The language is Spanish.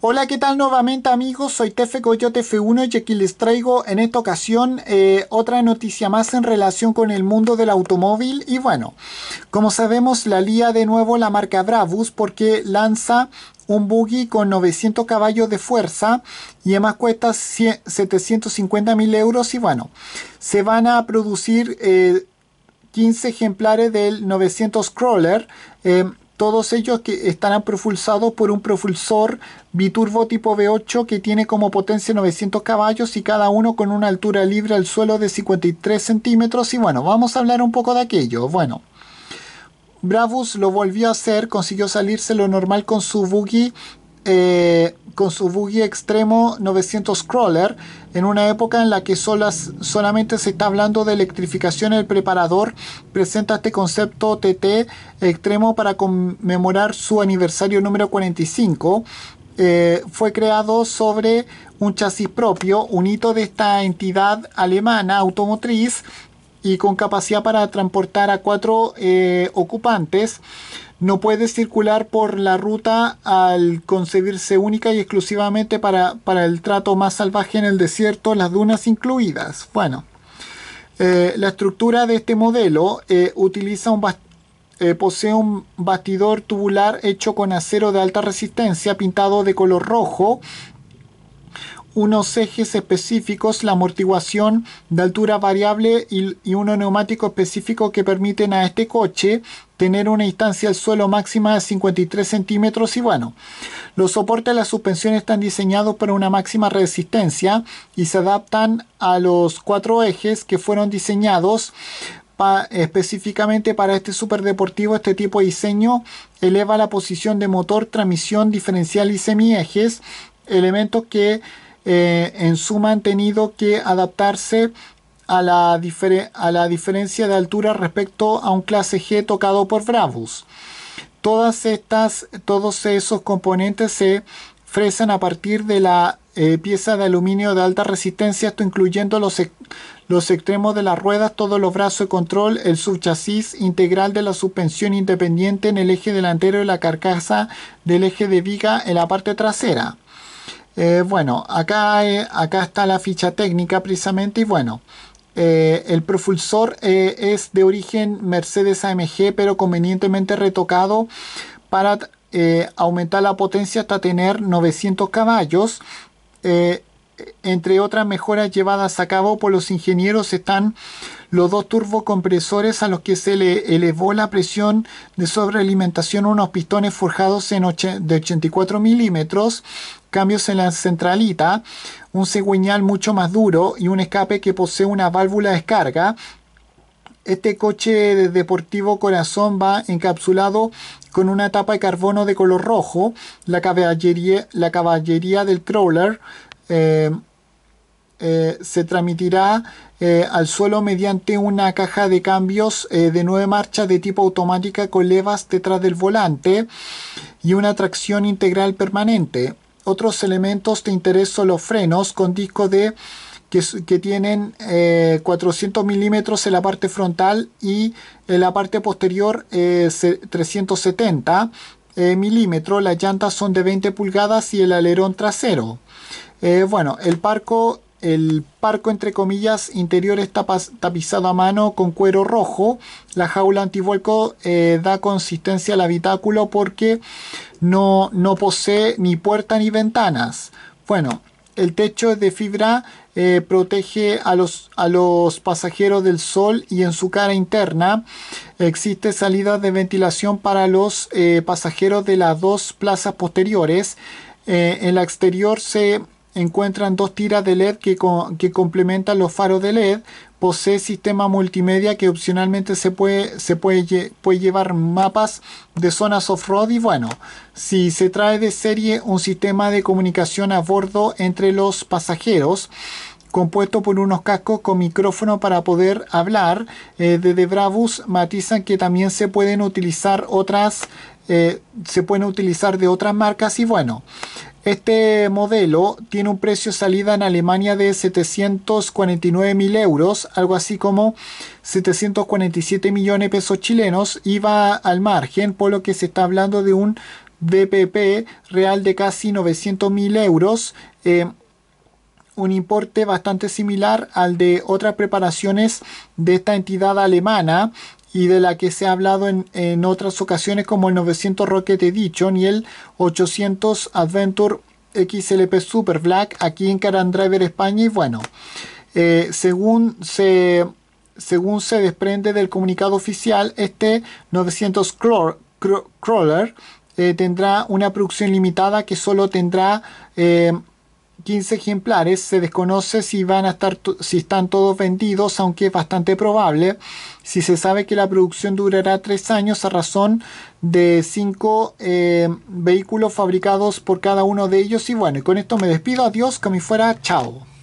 Hola, ¿qué tal nuevamente amigos? Soy Tefe Coyote F1 y aquí les traigo en esta ocasión eh, otra noticia más en relación con el mundo del automóvil y bueno, como sabemos la lía de nuevo la marca Brabus porque lanza un buggy con 900 caballos de fuerza y además cuesta 750 mil euros y bueno, se van a producir 15 eh, ejemplares del 900 Scroller. Eh, todos ellos que estarán propulsados por un propulsor biturbo tipo V8 que tiene como potencia 900 caballos y cada uno con una altura libre al suelo de 53 centímetros y bueno, vamos a hablar un poco de aquello, bueno. Bravus lo volvió a hacer, consiguió salirse lo normal con su buggy eh, con su buggy extremo 900 crawler en una época en la que solamente se está hablando de electrificación el preparador presenta este concepto TT extremo para conmemorar su aniversario número 45 eh, fue creado sobre un chasis propio, un hito de esta entidad alemana automotriz y con capacidad para transportar a cuatro eh, ocupantes no puede circular por la ruta al concebirse única y exclusivamente para, el trato más salvaje en el desierto, las dunas incluidas. Bueno, eh, la estructura de este modelo eh, utiliza un eh, posee un bastidor tubular hecho con acero de alta resistencia pintado de color rojo unos ejes específicos, la amortiguación de altura variable y, uno neumático específico que permiten a este coche tener una distancia al suelo máxima de 53 centímetros y bueno, los soportes de la suspensión están diseñados para una máxima resistencia y se adaptan a los cuatro ejes que fueron diseñados específicamente para este superdeportivo, este tipo de diseño eleva la posición de motor, transmisión, diferencial y semiejes, elementos que eh, en suma han tenido que adaptarse a la, diferencia de altura respecto a un clase G tocado por Brabus. Todas estas, todos esos componentes se fresan a partir de la eh, pieza de aluminio de alta resistencia, esto incluyendo los, los extremos de las ruedas, todos los brazos de control, el subchasis integral de la suspensión independiente en el eje delantero y la carcasa del eje de viga en la parte trasera. Eh, bueno, acá, eh, acá está la ficha técnica precisamente y bueno, eh, el propulsor es de origen Mercedes AMG pero convenientemente retocado para aumentar la potencia hasta tener 900 caballos entre otras mejoras llevadas a cabo por los ingenieros están los dos turbocompresores a los que se le elevó la presión de sobrealimentación unos pistones forjados en de 84 milímetros, cambios en la centralita, un cigüeñal mucho más duro y un escape que posee una válvula de descarga. Este coche de deportivo corazón va encapsulado con una tapa de carbono de color rojo. La caballería, la caballería del crawler eh, eh, se transmitirá eh, al suelo mediante una caja de cambios de nueve marchas de tipo automática con levas detrás del volante y una tracción integral permanente. Otros elementos de interés son los frenos con disco de que, que tienen 400 milímetros en la parte frontal y en la parte posterior 370 milímetros. Las llantas son de 20 pulgadas y el alerón trasero. Eh, bueno, el parco, el parco, entre comillas, interior está tapizado a mano con cuero rojo. La jaula antivuelco eh, da consistencia al habitáculo porque no, no posee ni puerta ni ventanas. Bueno, el techo es de fibra, eh, protege a los, a los, pasajeros del sol y en su cara interna existe salida de ventilación para los pasajeros de las dos plazas posteriores. en la exterior se encuentran dos tiras de LED que, que complementan los faros de LED, posee sistema multimedia que opcionalmente se puede, se puede, puede llevar mapas de zonas off-road y bueno, si se trae de serie un sistema de comunicación a bordo entre los pasajeros, compuesto por unos cascos con micrófono para poder hablar. Eh, desde Brabus matizan que también se pueden utilizar otras, eh, se pueden utilizar de otras marcas y bueno, este modelo tiene un precio salida en Alemania de 749.000 euros, algo así como 747 millones de pesos chilenos, y va al margen, por lo que se está hablando de un BPP real de casi 900.000 euros, eh, un importe bastante similar al de otras preparaciones de esta entidad alemana y de la que se ha hablado en, otras ocasiones como el 900 Rocket Edition y el 800 Adventure XLP Super Black aquí en Caran Driver España y bueno, eh, según se... Según se desprende del comunicado oficial, este 900 Crawler eh, tendrá una producción limitada que solo tendrá eh, 15 ejemplares. Se desconoce si van a estar si están todos vendidos, aunque es bastante probable. Si se sabe que la producción durará 3 años a razón de 5 eh, vehículos fabricados por cada uno de ellos. Y bueno, con esto me despido. Adiós, que me fuera. Chao.